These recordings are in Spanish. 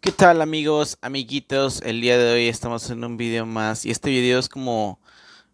¿Qué tal amigos, amiguitos? El día de hoy estamos en un video más y este video es como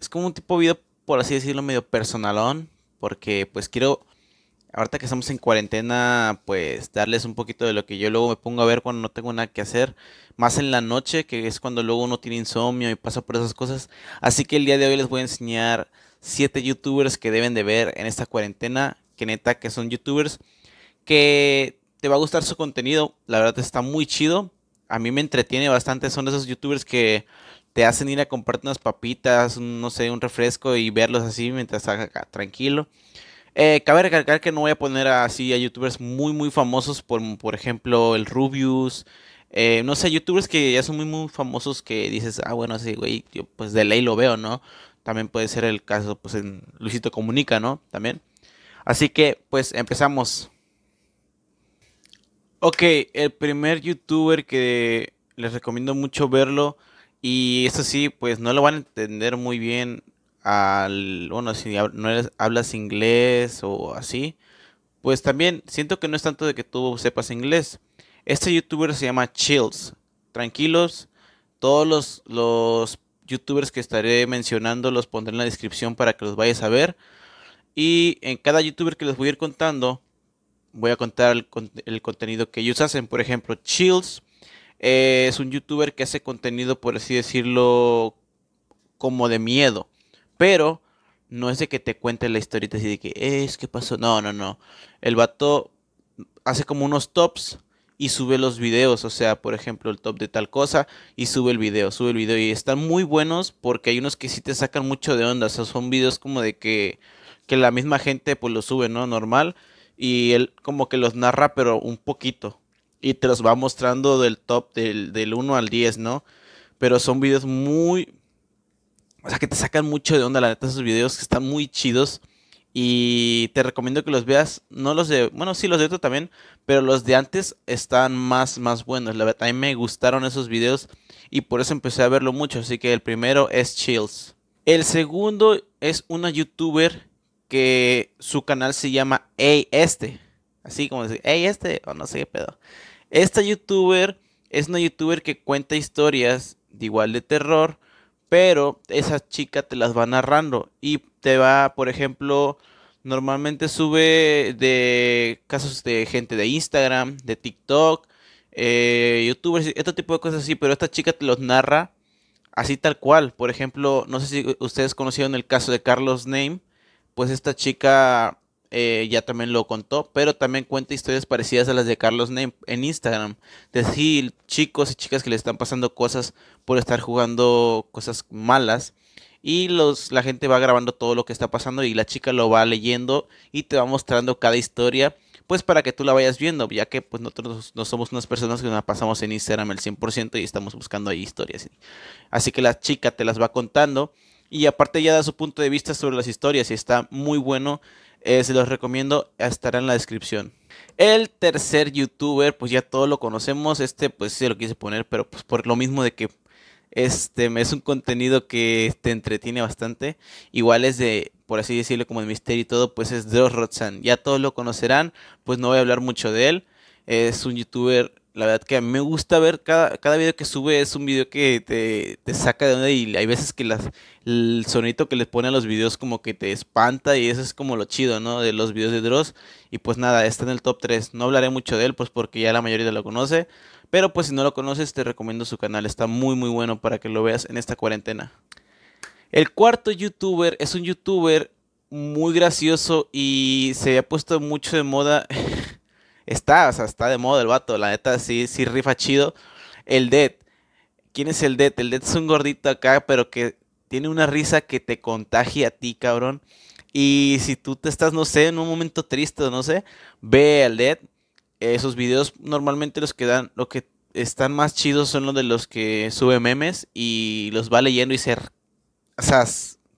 es como un tipo de video por así decirlo medio personalón porque pues quiero ahorita que estamos en cuarentena pues darles un poquito de lo que yo luego me pongo a ver cuando no tengo nada que hacer más en la noche que es cuando luego uno tiene insomnio y pasa por esas cosas así que el día de hoy les voy a enseñar siete youtubers que deben de ver en esta cuarentena que neta que son youtubers que te va a gustar su contenido. La verdad está muy chido. A mí me entretiene bastante. Son esos youtubers que te hacen ir a comprarte unas papitas, no sé, un refresco y verlos así mientras estás acá tranquilo. Eh, cabe recalcar que no voy a poner así a youtubers muy, muy famosos, por, por ejemplo, el Rubius. Eh, no sé, youtubers que ya son muy, muy famosos que dices, ah, bueno, sí, güey, yo pues de ley lo veo, ¿no? También puede ser el caso, pues en Luisito Comunica, ¿no? También. Así que, pues empezamos. Ok, el primer youtuber que les recomiendo mucho verlo y eso sí, pues no lo van a entender muy bien al, bueno, si no hablas inglés o así, pues también siento que no es tanto de que tú sepas inglés. Este youtuber se llama Chills. Tranquilos, todos los, los youtubers que estaré mencionando los pondré en la descripción para que los vayas a ver. Y en cada youtuber que les voy a ir contando, voy a contar el, contenido que ellos hacen. Por ejemplo, Chills eh, es un youtuber que hace contenido, por así decirlo, como de miedo. Pero no es de que te cuente la historieta así de que es que pasó. No, no, no. El vato hace como unos tops y sube los videos. O sea, por ejemplo, el top de tal cosa y sube el video, sube el video. Y están muy buenos porque hay unos que sí te sacan mucho de onda. O sea, son videos como de que, que la misma gente pues lo sube, ¿no? Normal y él como que los narra pero un poquito y te los va mostrando del top del, 1 al 10, ¿no? Pero son videos muy... O sea, que te sacan mucho de onda, la neta, esos videos que están muy chidos. Y te recomiendo que los veas, no los de, bueno, sí, los de otro también, pero los de antes están más, más buenos. La verdad, a mí me gustaron esos videos y por eso empecé a verlo mucho. Así que el primero es Chills. El segundo es una youtuber que su canal se llama Ey Este. Así como decir, Ey Este, o no sé qué pedo. Esta youtuber es una youtuber que cuenta historias de igual de terror, pero esa chica te las va narrando y te va, por ejemplo, normalmente sube de casos de gente de Instagram, de TikTok, eh, youtubers, este tipo de cosas así, pero esta chica te los narra así tal cual. Por ejemplo, no sé si ustedes conocieron el caso de Carlos Name, pues esta chica eh, ya también lo contó, pero también cuenta historias parecidas a las de Carlos Name en Instagram. De chicos y chicas que le están pasando cosas por estar jugando cosas malas. Y los, la gente va grabando todo lo que está pasando y la chica lo va leyendo y te va mostrando cada historia, pues para que tú la vayas viendo, ya que pues nosotros no somos unas personas que nos pasamos en Instagram el 100% y estamos buscando ahí historias. Así que la chica te las va contando y aparte ya da su punto de vista sobre las historias y está muy bueno. Eh, se los recomiendo, estará en la descripción. El tercer youtuber, pues ya todos lo conocemos. Este, pues se lo quise poner, pero pues por lo mismo de que este es un contenido que te entretiene bastante. Igual es de, por así decirlo, como de misterio y todo, pues es Dross Ya todos lo conocerán, pues no voy a hablar mucho de él. Es un youtuber la verdad que me gusta ver cada, cada video que sube es un video que te, saca de onda y hay veces que las, el sonito que les pone a los videos como que te espanta y eso es como lo chido, ¿no? De los videos de Dross. Y pues nada, está en el top 3. No hablaré mucho de él pues porque ya la mayoría lo conoce. Pero pues si no lo conoces te recomiendo su canal. Está muy muy bueno para que lo veas en esta cuarentena. El cuarto youtuber es un youtuber muy gracioso y se ha puesto mucho de moda está, o sea, está de moda el vato, la neta sí, sí rifa chido. El Dead, ¿quién es el Dead? El Dead es un gordito acá, pero que tiene una risa que te contagia a ti, cabrón. Y si tú te estás, no sé, en un momento triste, no sé, ve al Dead. Esos eh, videos normalmente los que dan, lo que están más chidos son los de los que sube memes y los va leyendo y se,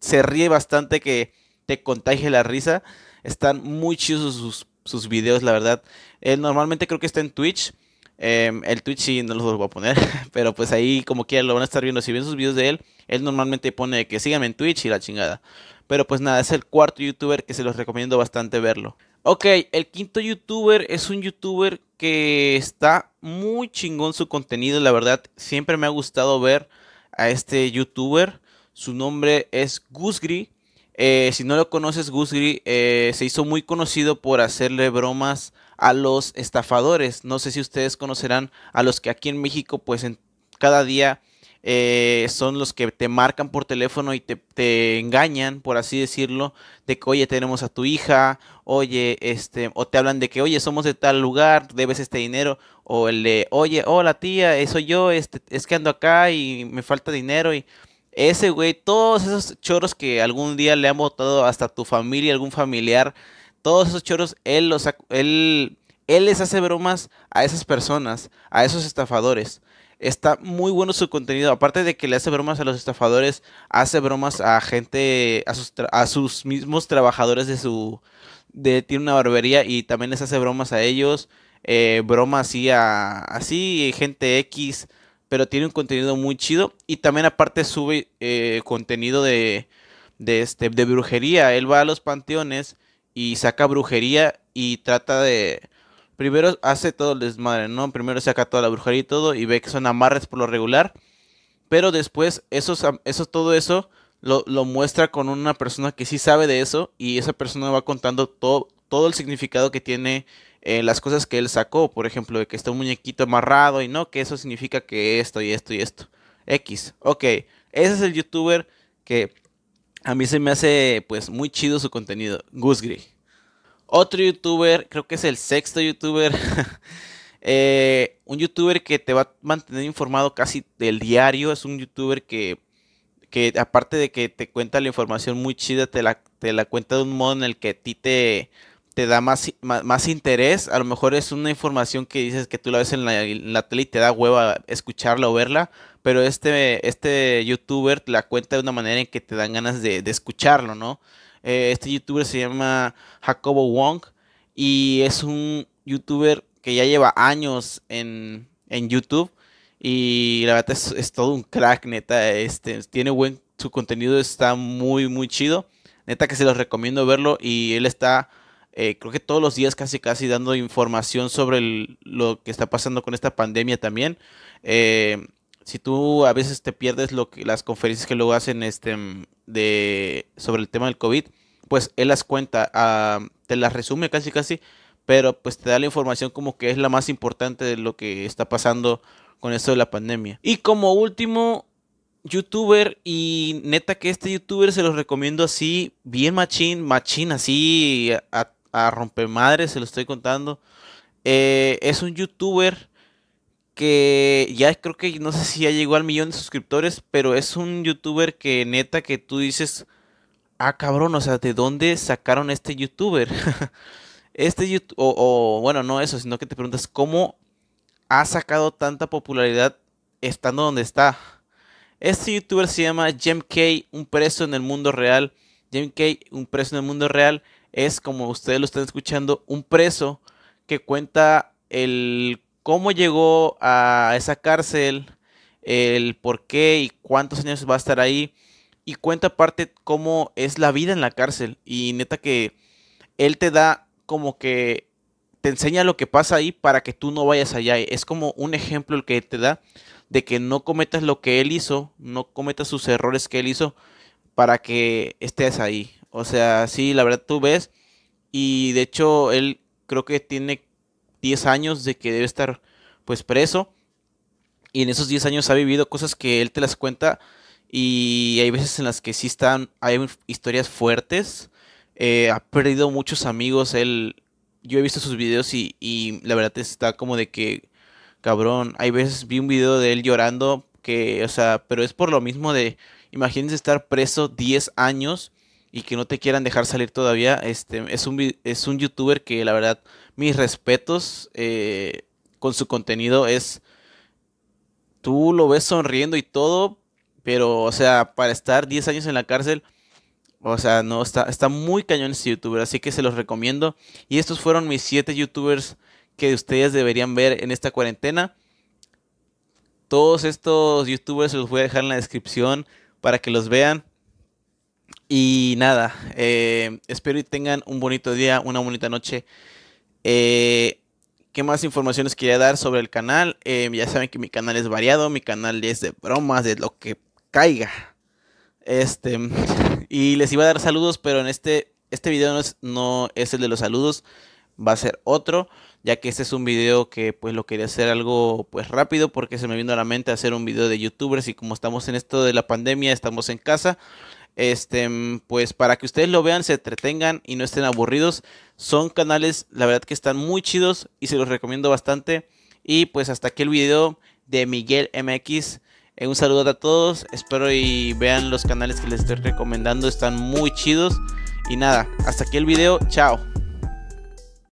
se ríe bastante que te contagie la risa. Están muy chidos sus sus videos, la verdad. Él normalmente creo que está en Twitch. Em, el Twitch sí no los voy a poner, pero pues ahí como quiera lo van a estar viendo. Si ven sus videos de él, él normalmente pone que síganme en Twitch y la chingada. Pero pues nada, es el cuarto youtuber que se los recomiendo bastante verlo. Ok, el quinto youtuber es un youtuber que está muy chingón su contenido, la verdad. Siempre me ha gustado ver a este youtuber. Su nombre es Gusgri. Eh, si no lo conoces, Gusgri eh, se hizo muy conocido por hacerle bromas a los estafadores. No sé si ustedes conocerán a los que aquí en México, pues en cada día eh, son los que te marcan por teléfono y te, engañan, por así decirlo, de que, oye, tenemos a tu hija, oye, este, o te hablan de que, oye, somos de tal lugar, debes este dinero, o el de, oye, hola tía, eh, soy yo, este, es que ando acá y me falta dinero y ese güey, todos esos choros que algún día le han votado hasta tu familia, algún familiar, todos esos choros, él los él, él les hace bromas a esas personas, a esos estafadores. Está muy bueno su contenido. Aparte de que le hace bromas a los estafadores, hace bromas a gente, a sus, mismos trabajadores de su. De, tiene una barbería y también les hace bromas a ellos. Eh, bromas así a. Así, gente X pero tiene un contenido muy chido y también aparte sube eh, contenido de, este, de brujería. Él va a los panteones y saca brujería y trata de... Primero hace todo el desmadre, ¿no? Primero saca toda la brujería y todo y ve que son amarres por lo regular. Pero después, eso todo eso lo, muestra con una persona que sí sabe de eso y esa persona va contando todo, todo el significado que tiene las cosas que él sacó, por ejemplo, de que está un muñequito amarrado y no, que eso significa que esto y esto y esto. X, ok, ese es el youtuber que a mí se me hace pues muy chido su contenido, Gusgri. Otro youtuber, creo que es el sexto youtuber, eh, un youtuber que te va a mantener informado casi del diario, es un youtuber que que aparte de que te cuenta la información muy chida, te la, te la cuenta de un modo en el que a ti te, te da más, más, interés. A lo mejor es una información que dices que tú la ves en la, tele y te da hueva escucharla o verla, pero este, este youtuber la cuenta de una manera en que te dan ganas de, escucharlo, ¿no? Eh, este youtuber se llama Jacobo Wong y es un youtuber que ya lleva años en, YouTube y la verdad es, es, todo un crack, neta. Este, tiene buen, su contenido está muy, muy chido. Neta que se los recomiendo verlo y él está eh, creo que todos los días casi casi dando información sobre lo que está pasando con esta pandemia también. Eh, si tú a veces te pierdes lo las conferencias que luego hacen este, de, sobre el tema del COVID, pues él las cuenta, ah, te las resume casi casi, pero pues te da la información como que es la más importante de lo que está pasando con esto de la pandemia. Y como último youtuber y neta que este youtuber se los recomiendo así, bien machín, machín así a a rompemadres, se lo estoy contando. Eh, es un youtuber que ya creo que no sé si ya llegó al millón de suscriptores, pero es un youtuber que neta que tú dices, ah cabrón, o sea, ¿de dónde sacaron este youtuber? este youtuber... o, bueno, no eso, sino que te preguntas cómo ha sacado tanta popularidad estando donde está. Este youtuber se llama Jem K, un preso en el mundo real. Jem K, un preso en el mundo real, es, como ustedes lo están escuchando, un preso que cuenta el cómo llegó a esa cárcel, el por qué y cuántos años va a estar ahí. Y cuenta aparte cómo es la vida en la cárcel. Y neta que él te da como que te enseña lo que pasa ahí para que tú no vayas allá. Es como un ejemplo el que te da de que no cometas lo que él hizo, no cometas sus errores que él hizo para que estés ahí. O sea, sí, la verdad tú ves. Y de hecho, él creo que tiene 10 años de que debe estar pues preso. Y en esos 10 años ha vivido cosas que él te las cuenta. Y hay veces en las que sí están, hay historias fuertes. Eh, ha perdido muchos amigos. Él, yo he visto sus videos y, y la verdad está como de que, cabrón, hay veces vi un video de él llorando. Que, o sea, pero es por lo mismo de, imagínense estar preso 10 años y que no te quieran dejar salir todavía. Este, es, un, es un youtuber que la verdad, mis respetos eh, con su contenido es... Tú lo ves sonriendo y todo, pero, o sea, para estar 10 años en la cárcel, o sea, no, está, está muy cañón este youtuber, así que se los recomiendo. Y estos fueron mis 7 youtubers que ustedes deberían ver en esta cuarentena. Todos estos youtubers los voy a dejar en la descripción para que los vean. Y nada, eh, espero y tengan un bonito día, una bonita noche. Eh, ¿Qué más informaciones quería dar sobre el canal? Eh, ya saben que mi canal es variado, mi canal es de bromas, de lo que caiga. Este, y les iba a dar saludos, pero en este, este video no es, no es el de los saludos, va a ser otro, ya que este es un video que pues lo quería hacer algo pues rápido porque se me vino a la mente hacer un video de youtubers y como estamos en esto de la pandemia, estamos en casa, este, mm, pues para que ustedes lo vean, se entretengan y no estén aburridos. Son canales, la verdad que están muy chidos y se los recomiendo bastante. Y pues hasta aquí el video de Miguel MX. Eh, un saludo a todos, espero y vean los canales que les estoy recomendando, están muy chidos. Y nada, hasta aquí el video, chao.